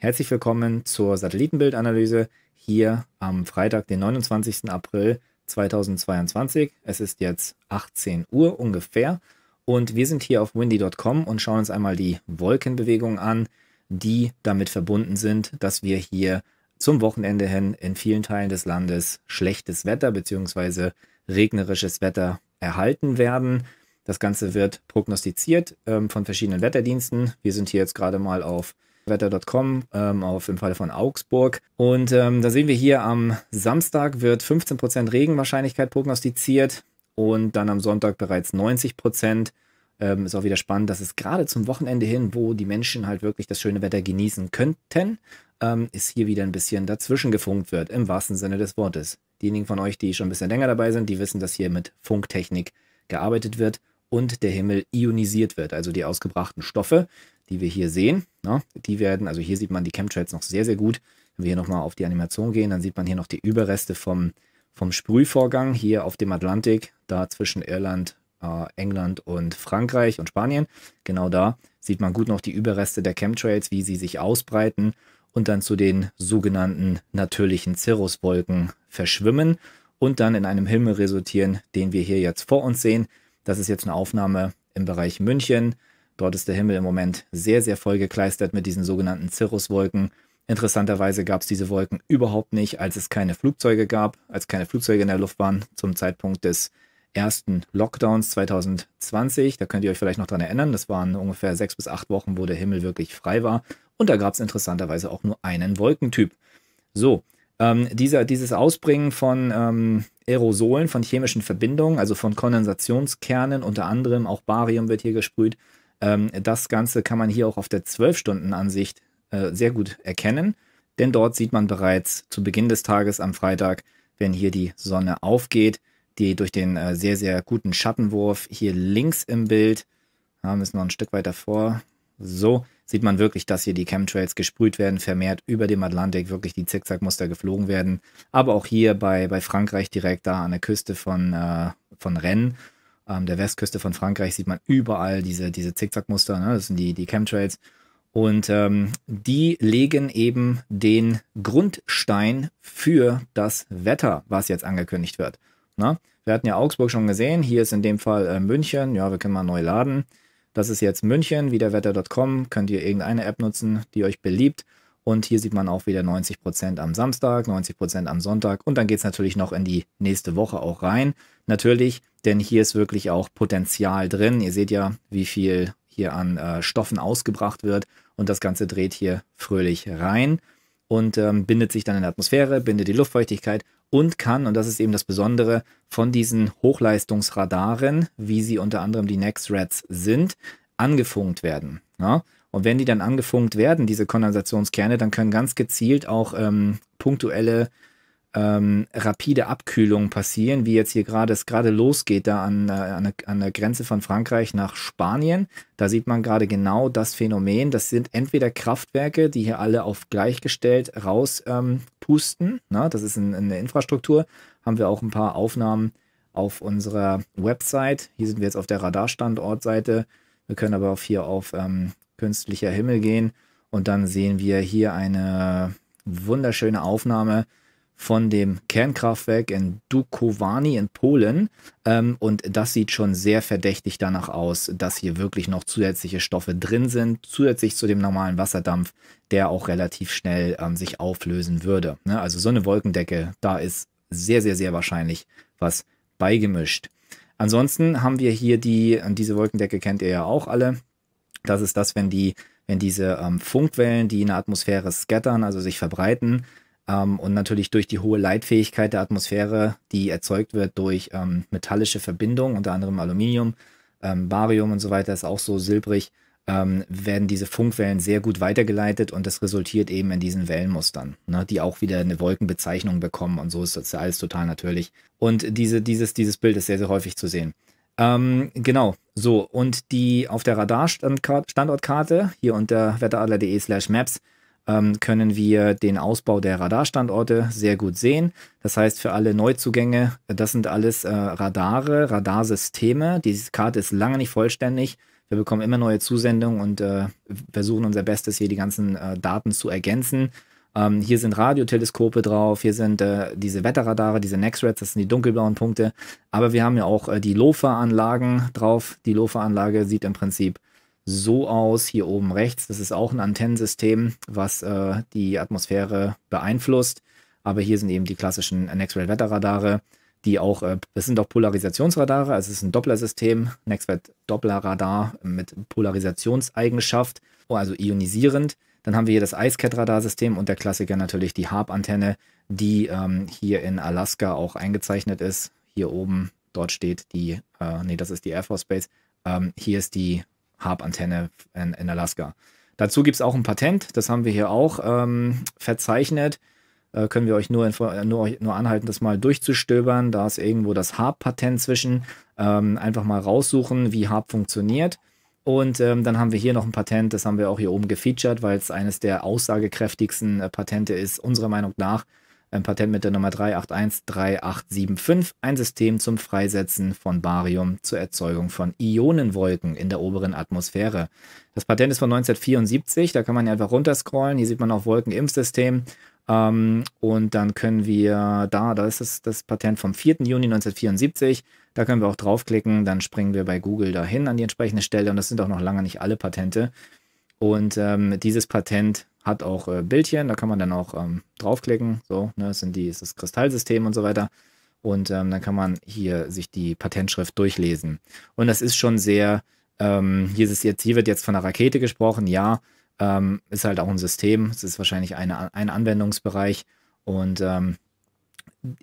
Herzlich willkommen zur Satellitenbildanalyse hier am Freitag, den 29. April 2022. Es ist jetzt 18 Uhr ungefähr und wir sind hier auf windy.com und schauen uns einmal die Wolkenbewegungen an, die damit verbunden sind, dass wir hier zum Wochenende hin in vielen Teilen des Landes schlechtes Wetter bzw. regnerisches Wetter erhalten werden. Das Ganze wird prognostiziert ähm, von verschiedenen Wetterdiensten. Wir sind hier jetzt gerade mal auf wetter.com ähm, auf im Falle von Augsburg. Und ähm, da sehen wir hier am Samstag wird 15% Regenwahrscheinlichkeit prognostiziert und dann am Sonntag bereits 90%. Ähm, ist auch wieder spannend, dass es gerade zum Wochenende hin, wo die Menschen halt wirklich das schöne Wetter genießen könnten, ähm, ist hier wieder ein bisschen dazwischen gefunkt wird, im wahrsten Sinne des Wortes. Diejenigen von euch, die schon ein bisschen länger dabei sind, die wissen, dass hier mit Funktechnik gearbeitet wird und der Himmel ionisiert wird, also die ausgebrachten Stoffe, die wir hier sehen. Ne? Die werden, also hier sieht man die Chemtrails noch sehr, sehr gut. Wenn wir hier nochmal auf die Animation gehen, dann sieht man hier noch die Überreste vom, vom Sprühvorgang hier auf dem Atlantik, da zwischen Irland, äh, England und Frankreich und Spanien. Genau da sieht man gut noch die Überreste der Chemtrails, wie sie sich ausbreiten und dann zu den sogenannten natürlichen Cirruswolken verschwimmen und dann in einem Himmel resultieren, den wir hier jetzt vor uns sehen. Das ist jetzt eine Aufnahme im Bereich München. Dort ist der Himmel im Moment sehr, sehr voll gekleistert mit diesen sogenannten Cirruswolken. Interessanterweise gab es diese Wolken überhaupt nicht, als es keine Flugzeuge gab, als keine Flugzeuge in der Luft waren zum Zeitpunkt des ersten Lockdowns 2020. Da könnt ihr euch vielleicht noch dran erinnern. Das waren ungefähr sechs bis acht Wochen, wo der Himmel wirklich frei war. Und da gab es interessanterweise auch nur einen Wolkentyp. So, ähm, dieser, dieses Ausbringen von ähm, Aerosolen, von chemischen Verbindungen, also von Kondensationskernen, unter anderem auch Barium wird hier gesprüht, ähm, das Ganze kann man hier auch auf der 12-Stunden-Ansicht äh, sehr gut erkennen, denn dort sieht man bereits zu Beginn des Tages am Freitag, wenn hier die Sonne aufgeht, die durch den äh, sehr, sehr guten Schattenwurf hier links im Bild, ja, müssen noch ein Stück weiter vor, so sieht man wirklich, dass hier die Chemtrails gesprüht werden, vermehrt über dem Atlantik wirklich die Zickzackmuster geflogen werden. Aber auch hier bei, bei Frankreich direkt da an der Küste von, äh, von Rennes ähm, der Westküste von Frankreich sieht man überall diese, diese Zickzackmuster, ne? das sind die, die Chemtrails. Und ähm, die legen eben den Grundstein für das Wetter, was jetzt angekündigt wird. Na? Ne? Wir hatten ja Augsburg schon gesehen, hier ist in dem Fall äh, München, ja, wir können mal neu laden. Das ist jetzt München, wiederwetter.com, könnt ihr irgendeine App nutzen, die euch beliebt. Und hier sieht man auch wieder 90% am Samstag, 90% am Sonntag. Und dann geht es natürlich noch in die nächste Woche auch rein. Natürlich denn hier ist wirklich auch Potenzial drin. Ihr seht ja, wie viel hier an äh, Stoffen ausgebracht wird und das Ganze dreht hier fröhlich rein und ähm, bindet sich dann in der Atmosphäre, bindet die Luftfeuchtigkeit und kann, und das ist eben das Besondere von diesen Hochleistungsradaren, wie sie unter anderem die Next-Reds sind, angefunkt werden. Ja? Ne? Und wenn die dann angefunkt werden, diese Kondensationskerne, dann können ganz gezielt auch ähm, punktuelle ähm, rapide Abkühlungen passieren, wie jetzt hier gerade es gerade losgeht, da an, äh, an, an der Grenze von Frankreich nach Spanien. Da sieht man gerade genau das Phänomen. Das sind entweder Kraftwerke, die hier alle auf gleichgestellt rauspusten. Ähm, ne? das ist ein, eine Infrastruktur. Haben wir auch ein paar Aufnahmen auf unserer Website. Hier sind wir jetzt auf der Radarstandortseite. Wir können aber auch hier auf ähm, künstlicher Himmel gehen und dann sehen wir hier eine wunderschöne Aufnahme von dem Kernkraftwerk in Dukovany in Polen. Ähm, und das sieht schon sehr verdächtig danach aus, dass hier wirklich noch zusätzliche Stoffe drin sind, zusätzlich zu dem normalen Wasserdampf, der auch relativ schnell ähm, sich auflösen würde. Ne? Also so eine Wolkendecke, da ist sehr, sehr, sehr wahrscheinlich was beigemischt. Ansonsten haben wir hier die, äh, diese Wolkendecke kennt ihr ja auch alle. Das ist das, wenn die, wenn diese ähm, Funkwellen, die in der Atmosphäre scattern, also sich verbreiten, ähm, und natürlich durch die hohe Leitfähigkeit der Atmosphäre, die erzeugt wird durch ähm, metallische Verbindungen, unter anderem Aluminium, ähm, Barium und so weiter, ist auch so silbrig, ähm, werden diese Funkwellen sehr gut weitergeleitet und das resultiert eben in diesen Wellenmustern, ne, die auch wieder eine Wolkenbezeichnung bekommen und so ist das alles total natürlich. Und diese, dieses, dieses Bild ist sehr, sehr häufig zu sehen. Ähm, genau, so. Und die auf der Radarstandortkarte, hier unter wetteradler.de slash maps, ähm, können wir den Ausbau der Radarstandorte sehr gut sehen. Das heißt, für alle Neuzugänge, das sind alles äh, Radare, Radarsysteme. Diese Karte ist lange nicht vollständig. Wir bekommen immer neue Zusendungen und äh, versuchen unser Bestes, hier die ganzen äh, Daten zu ergänzen. Ähm, hier sind Radioteleskope drauf, hier sind äh, diese Wetterradare, diese next das sind die dunkelblauen Punkte. Aber wir haben ja auch äh, die LOFA-Anlagen drauf. Die LOFA-Anlage sieht im Prinzip so aus. Hier oben rechts, das ist auch ein Antennensystem, was äh, die Atmosphäre beeinflusst. Aber hier sind eben die klassischen next Nextred-Wetterradare, die auch, äh, das sind auch Polarisationsradare, also es ist ein Doppler-System, next Nextred-Doppler-Radar mit Polarisationseigenschaft, also ionisierend. Dann haben wir hier das IceCat-Radarsystem und der Klassiker natürlich die Harp-Antenne, die ähm, hier in Alaska auch eingezeichnet ist. Hier oben, dort steht die, äh, nee, das ist die Air Force Base. Ähm, hier ist die Harp-Antenne in, in, Alaska. Dazu gibt es auch ein Patent, das haben wir hier auch ähm, verzeichnet. Äh, können wir euch nur, äh, nur, nur anhalten, das mal durchzustöbern. Da ist irgendwo das Harp-Patent zwischen. Ähm, einfach mal raussuchen, wie Harp funktioniert. Und ähm, dann haben wir hier noch ein Patent, das haben wir auch hier oben gefeatured, weil es eines der aussagekräftigsten äh, Patente ist, unserer Meinung nach, ein ähm, Patent mit der Nummer 3813875, ein System zum Freisetzen von Barium zur Erzeugung von Ionenwolken in der oberen Atmosphäre. Das Patent ist von 1974, da kann man einfach runterscrollen, hier sieht man auch Wolken im System. Ähm, und dann können wir da, da ist das, das Patent vom 4. Juni 1974, da können wir auch draufklicken, dann springen wir bei Google dahin an die entsprechende Stelle und das sind auch noch lange nicht alle Patente. Und ähm, dieses Patent hat auch äh, Bildchen, da kann man dann auch ähm, draufklicken. So, ne, das sind die, ist das Kristallsystem und so weiter. Und ähm, dann kann man hier sich die Patentschrift durchlesen. Und das ist schon sehr, ähm, hier, ist jetzt, hier wird jetzt von einer Rakete gesprochen, ja, ähm, ist halt auch ein System. Es ist wahrscheinlich eine, ein Anwendungsbereich. Und ähm,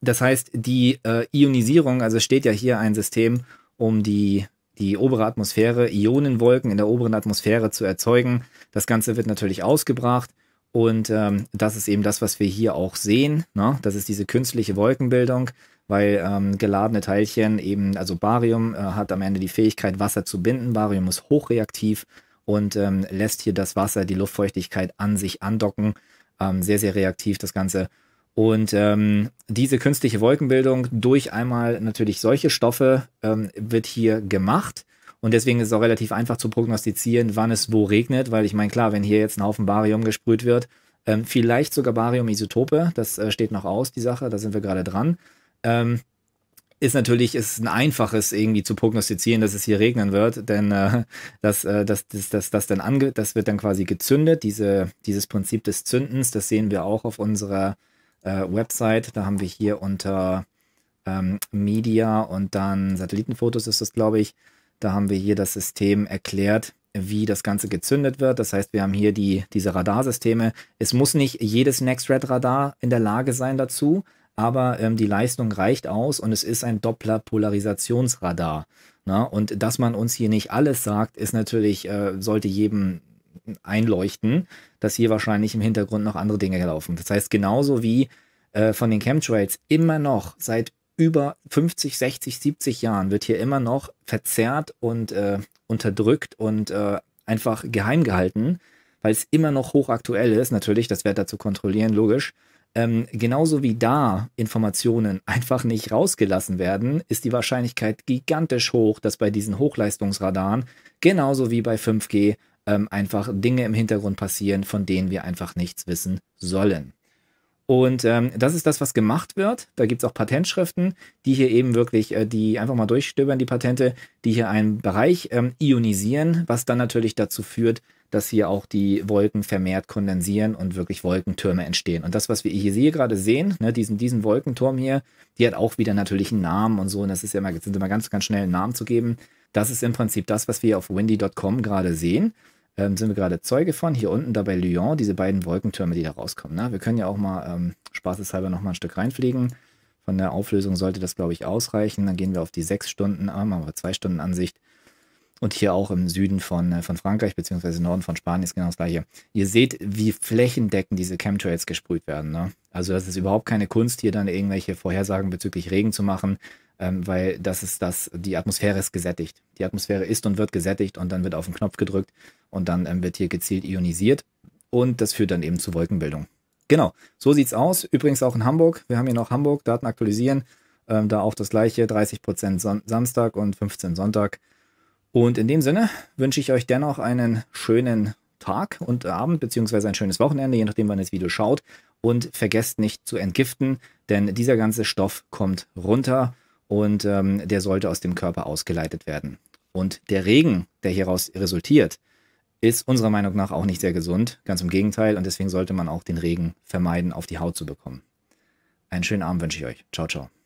das heißt, die äh, Ionisierung, also steht ja hier ein System, um die die obere Atmosphäre, Ionenwolken in der oberen Atmosphäre zu erzeugen. Das Ganze wird natürlich ausgebracht und ähm, das ist eben das, was wir hier auch sehen. Ne? Das ist diese künstliche Wolkenbildung, weil ähm, geladene Teilchen eben, also Barium äh, hat am Ende die Fähigkeit, Wasser zu binden. Barium ist hochreaktiv und ähm, lässt hier das Wasser, die Luftfeuchtigkeit an sich andocken. Ähm, sehr, sehr reaktiv das Ganze. Und ähm, diese künstliche Wolkenbildung durch einmal natürlich solche Stoffe ähm, wird hier gemacht. Und deswegen ist es auch relativ einfach zu prognostizieren, wann es wo regnet, weil ich meine, klar, wenn hier jetzt ein Haufen Barium gesprüht wird, ähm, vielleicht sogar Bariumisotope, das äh, steht noch aus, die Sache, da sind wir gerade dran. Ähm, ist natürlich ist ein einfaches irgendwie zu prognostizieren, dass es hier regnen wird, denn äh, das, äh, das, das, das, das, dann ange das wird dann quasi gezündet. Diese, dieses Prinzip des Zündens, das sehen wir auch auf unserer äh, Website. Da haben wir hier unter ähm, Media und dann Satellitenfotos ist das, glaube ich. Da haben wir hier das System erklärt, wie das Ganze gezündet wird. Das heißt, wir haben hier die, diese Radarsysteme. Es muss nicht jedes NextRad-Radar in der Lage sein dazu, aber ähm, die Leistung reicht aus und es ist ein Doppler-Polarisationsradar. Na? Ne? Und dass man uns hier nicht alles sagt, ist natürlich, äh, sollte jedem einleuchten, dass hier wahrscheinlich im Hintergrund noch andere Dinge laufen. Das heißt, genauso wie äh, von den Chemtrails immer noch seit über 50, 60, 70 Jahren wird hier immer noch verzerrt und äh, unterdrückt und äh, einfach geheim gehalten, weil es immer noch hochaktuell ist, natürlich, das Wetter zu kontrollieren, logisch. Ähm, genauso wie da Informationen einfach nicht rausgelassen werden, ist die Wahrscheinlichkeit gigantisch hoch, dass bei diesen Hochleistungsradaren, genauso wie bei 5G, ähm, einfach Dinge im Hintergrund passieren, von denen wir einfach nichts wissen sollen. Und ähm, das ist das, was gemacht wird. Da gibt es auch Patentschriften, die hier eben wirklich, äh, die einfach mal durchstöbern, die Patente, die hier einen Bereich ähm, ionisieren, was dann natürlich dazu führt, dass hier auch die Wolken vermehrt kondensieren und wirklich Wolkentürme entstehen. Und das, was wir hier hier gerade sehen, ne, diesen, diesen Wolkenturm hier, die hat auch wieder natürlich einen Namen und so. Und das ist ja immer, sind immer ganz, ganz schnell einen Namen zu geben. Das ist im Prinzip das, was wir auf windy.com gerade sehen. Ähm, sind wir gerade Zeuge von. Hier unten da bei Lyon, diese beiden Wolkentürme, die da rauskommen. Ne? Wir können ja auch mal ähm, spaßeshalber nochmal ein Stück reinfliegen. Von der Auflösung sollte das, glaube ich, ausreichen. Dann gehen wir auf die sechs Stunden, ah, machen wir zwei Stunden Ansicht. Und hier auch im Süden von, äh, von Frankreich, beziehungsweise Norden von Spanien ist genau das gleiche. Ihr seht, wie flächendeckend diese Chemtrails gesprüht werden. Ne? Also das ist überhaupt keine Kunst, hier dann irgendwelche Vorhersagen bezüglich Regen zu machen, ähm, weil das ist das, die Atmosphäre ist gesättigt. Die Atmosphäre ist und wird gesättigt und dann wird auf den Knopf gedrückt und dann ähm, wird hier gezielt ionisiert und das führt dann eben zu Wolkenbildung. Genau, so sieht's aus. Übrigens auch in Hamburg. Wir haben hier noch Hamburg, Daten aktualisieren. Ähm, da auch das gleiche, 30% Son Samstag und 15 Sonntag. Und in dem Sinne wünsche ich euch dennoch einen schönen Tag und Abend, beziehungsweise ein schönes Wochenende, je nachdem, wann ihr das Video schaut. Und vergesst nicht zu entgiften, denn dieser ganze Stoff kommt runter und ähm, der sollte aus dem Körper ausgeleitet werden. Und der Regen, der hieraus resultiert, ist unserer Meinung nach auch nicht sehr gesund. Ganz im Gegenteil. Und deswegen sollte man auch den Regen vermeiden, auf die Haut zu bekommen. Einen schönen Abend wünsche ich euch. Ciao, ciao.